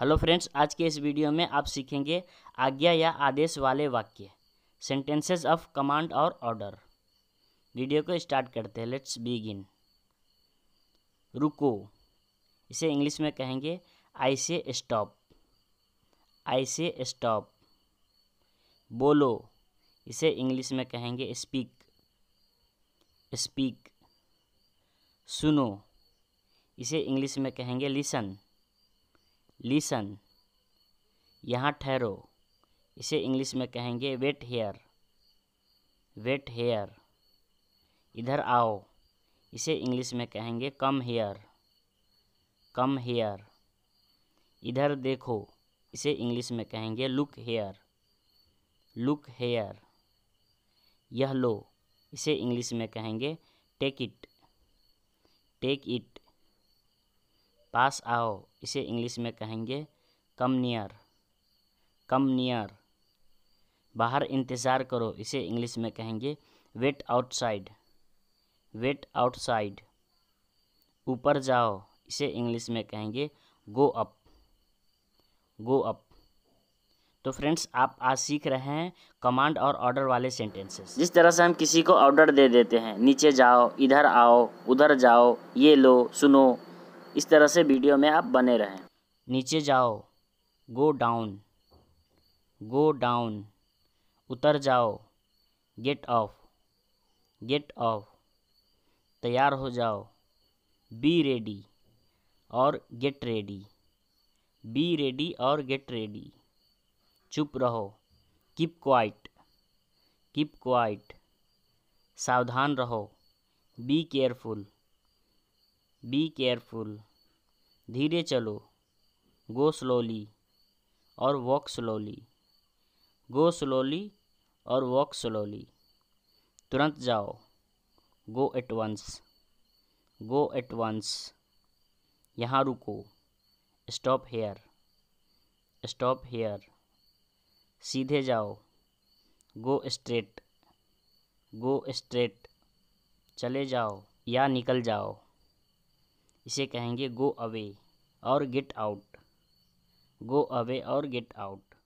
hello friends आज के इस वीडियो में आप सीखेंगे आज्ञा या आदेश वाले वाक्य सेंटेंसेस ऑफ कमांड और ऑर्डर वीडियो को स्टार्ट करते हैं लेट्स बिगिन रुको इसे इंग्लिश में कहेंगे आई से स्टॉप आई से स्टॉप बोलो इसे इंग्लिश में कहेंगे स्पीक स्पीक सुनो इसे इंग्लिश में कहेंगे लिसन लिसन यहाँ ठहरो इसे इंग्लिश में कहेंगे वेट हेयर वेट हेयर इधर आओ इसे इंग्लिश में कहेंगे कम हेयर कम हेयर इधर देखो इसे इंग्लिश में कहेंगे लुक हेयर लुक हेयर यह लो इसे इंग्लिश में कहेंगे टेक इट टेक इट पास आओ इसे इंग्लिश में कहेंगे कम नियर कम नियर बाहर इंतज़ार करो इसे इंग्लिश में कहेंगे वेट आउटसाइड वेट आउटसाइड ऊपर जाओ इसे इंग्लिश में कहेंगे गो अप गो अप तो फ्रेंड्स आप आज सीख रहे हैं कमांड और ऑर्डर वाले सेंटेंसेस जिस तरह से हम किसी को ऑर्डर दे देते हैं नीचे जाओ इधर आओ उधर जाओ ये लो सुनो इस तरह से वीडियो में आप बने रहें नीचे जाओ गो डाउन गो डाउन उतर जाओ गेट ऑफ गेट ऑफ तैयार हो जाओ बी रेडी और गेट रेडी बी रेडी और गेट रेडी चुप रहो कीप क्वाइट कीप क्वाइट सावधान रहो बी केयरफुल बी केयरफुल धीरे चलो गो स्लोली और वॉक स्लोली गो स्लोली और वॉक स्लोली तुरंत जाओ go at once go at once यहाँ रुको स्टॉप हेयर स्टॉप हेयर सीधे जाओ गो स्ट्रेट गो स्ट्रेट चले जाओ या निकल जाओ इसे कहेंगे गो अवे और गेट आउट गो अवे और गेट आउट